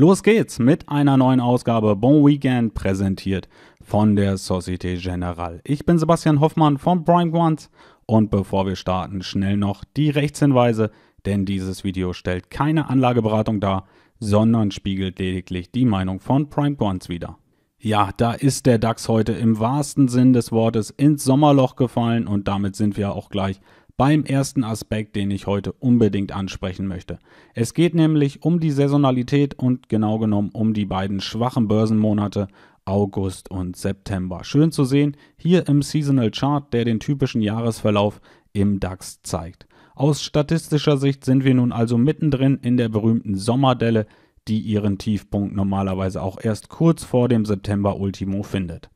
Los geht's mit einer neuen Ausgabe Bon Weekend präsentiert von der Societe Generale. Ich bin Sebastian Hoffmann von Prime Guant und bevor wir starten, schnell noch die Rechtshinweise, denn dieses Video stellt keine Anlageberatung dar, sondern spiegelt lediglich die Meinung von Prime Guants wider. Ja, da ist der DAX heute im wahrsten Sinn des Wortes ins Sommerloch gefallen und damit sind wir auch gleich beim ersten Aspekt, den ich heute unbedingt ansprechen möchte. Es geht nämlich um die Saisonalität und genau genommen um die beiden schwachen Börsenmonate August und September. Schön zu sehen hier im Seasonal Chart, der den typischen Jahresverlauf im DAX zeigt. Aus statistischer Sicht sind wir nun also mittendrin in der berühmten Sommerdelle, die ihren Tiefpunkt normalerweise auch erst kurz vor dem September Ultimo findet.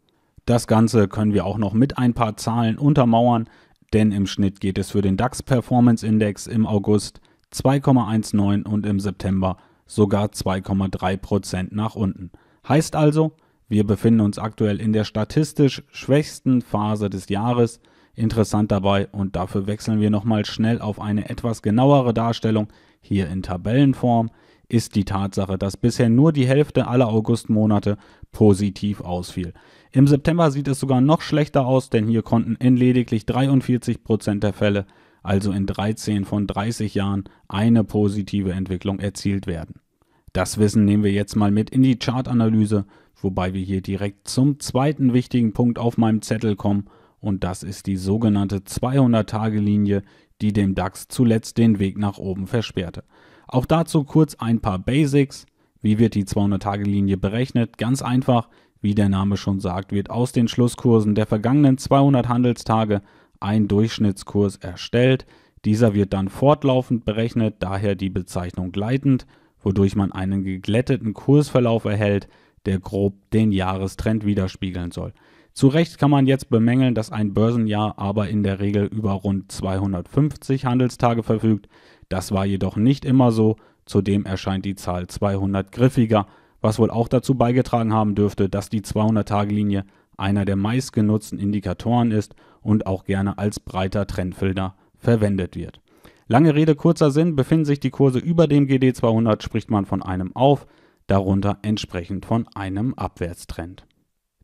Das Ganze können wir auch noch mit ein paar Zahlen untermauern denn im Schnitt geht es für den DAX Performance Index im August 2,19 und im September sogar 2,3 nach unten. Heißt also, wir befinden uns aktuell in der statistisch schwächsten Phase des Jahres. Interessant dabei und dafür wechseln wir nochmal schnell auf eine etwas genauere Darstellung hier in Tabellenform ist die Tatsache, dass bisher nur die Hälfte aller Augustmonate positiv ausfiel. Im September sieht es sogar noch schlechter aus, denn hier konnten in lediglich 43 Prozent der Fälle, also in 13 von 30 Jahren, eine positive Entwicklung erzielt werden. Das Wissen nehmen wir jetzt mal mit in die Chartanalyse, wobei wir hier direkt zum zweiten wichtigen Punkt auf meinem Zettel kommen und das ist die sogenannte 200-Tage-Linie, die dem DAX zuletzt den Weg nach oben versperrte. Auch dazu kurz ein paar Basics. Wie wird die 200-Tage-Linie berechnet? Ganz einfach, wie der Name schon sagt, wird aus den Schlusskursen der vergangenen 200 Handelstage ein Durchschnittskurs erstellt. Dieser wird dann fortlaufend berechnet, daher die Bezeichnung gleitend, wodurch man einen geglätteten Kursverlauf erhält, der grob den Jahrestrend widerspiegeln soll. Zu Recht kann man jetzt bemängeln, dass ein Börsenjahr aber in der Regel über rund 250 Handelstage verfügt. Das war jedoch nicht immer so. Zudem erscheint die Zahl 200 griffiger, was wohl auch dazu beigetragen haben dürfte, dass die 200-Tage-Linie einer der meistgenutzten Indikatoren ist und auch gerne als breiter Trendfilter verwendet wird. Lange Rede, kurzer Sinn, befinden sich die Kurse über dem GD200, spricht man von einem Auf, darunter entsprechend von einem Abwärtstrend.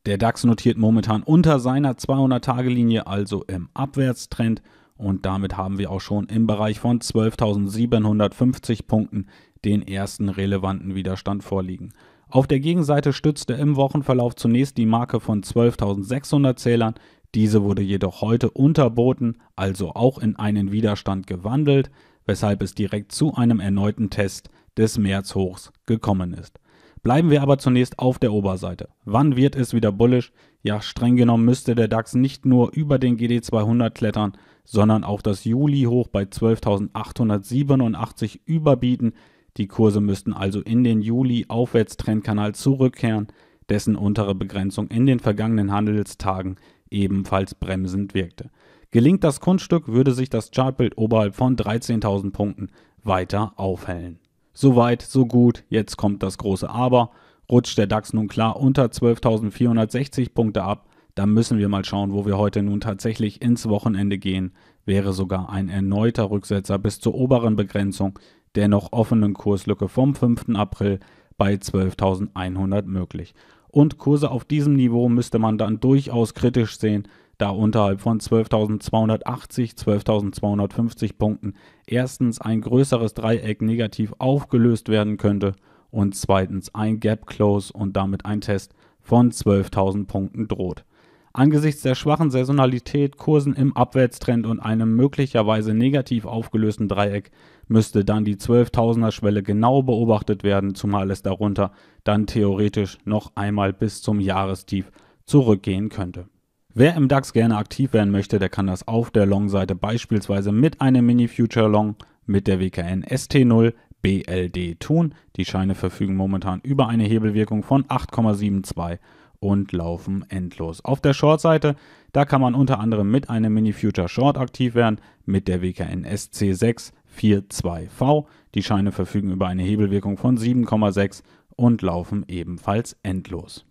Der DAX notiert momentan unter seiner 200-Tage-Linie, also im Abwärtstrend. Und damit haben wir auch schon im Bereich von 12.750 Punkten den ersten relevanten Widerstand vorliegen. Auf der Gegenseite stützte im Wochenverlauf zunächst die Marke von 12.600 Zählern. Diese wurde jedoch heute unterboten, also auch in einen Widerstand gewandelt, weshalb es direkt zu einem erneuten Test des Märzhochs gekommen ist. Bleiben wir aber zunächst auf der Oberseite. Wann wird es wieder bullisch? Ja, streng genommen müsste der DAX nicht nur über den GD200 klettern, sondern auch das Juli-Hoch bei 12.887 überbieten. Die Kurse müssten also in den Juli-Aufwärtstrendkanal zurückkehren, dessen untere Begrenzung in den vergangenen Handelstagen ebenfalls bremsend wirkte. Gelingt das Kunststück, würde sich das Chartbild oberhalb von 13.000 Punkten weiter aufhellen. So weit, so gut. Jetzt kommt das große Aber. Rutscht der DAX nun klar unter 12.460 Punkte ab. dann müssen wir mal schauen, wo wir heute nun tatsächlich ins Wochenende gehen. Wäre sogar ein erneuter Rücksetzer bis zur oberen Begrenzung der noch offenen Kurslücke vom 5. April bei 12.100 möglich. Und Kurse auf diesem Niveau müsste man dann durchaus kritisch sehen, da unterhalb von 12.280, 12.250 Punkten erstens ein größeres Dreieck negativ aufgelöst werden könnte und zweitens ein Gap Close und damit ein Test von 12.000 Punkten droht. Angesichts der schwachen Saisonalität, Kursen im Abwärtstrend und einem möglicherweise negativ aufgelösten Dreieck müsste dann die 12.000er Schwelle genau beobachtet werden, zumal es darunter dann theoretisch noch einmal bis zum Jahrestief zurückgehen könnte. Wer im DAX gerne aktiv werden möchte, der kann das auf der Long-Seite beispielsweise mit einem Mini-Future-Long mit der WKN ST0 BLD tun. Die Scheine verfügen momentan über eine Hebelwirkung von 8,72 und laufen endlos. Auf der Short-Seite, da kann man unter anderem mit einem Mini-Future Short aktiv werden, mit der WKN SC6 42V. Die Scheine verfügen über eine Hebelwirkung von 7,6 und laufen ebenfalls endlos.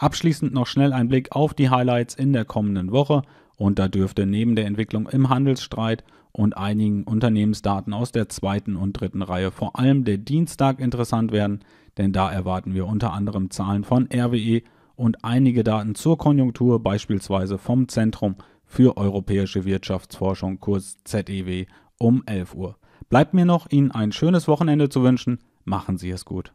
Abschließend noch schnell ein Blick auf die Highlights in der kommenden Woche und da dürfte neben der Entwicklung im Handelsstreit und einigen Unternehmensdaten aus der zweiten und dritten Reihe vor allem der Dienstag interessant werden, denn da erwarten wir unter anderem Zahlen von RWE und einige Daten zur Konjunktur, beispielsweise vom Zentrum für europäische Wirtschaftsforschung, kurz ZEW, um 11 Uhr. Bleibt mir noch, Ihnen ein schönes Wochenende zu wünschen. Machen Sie es gut.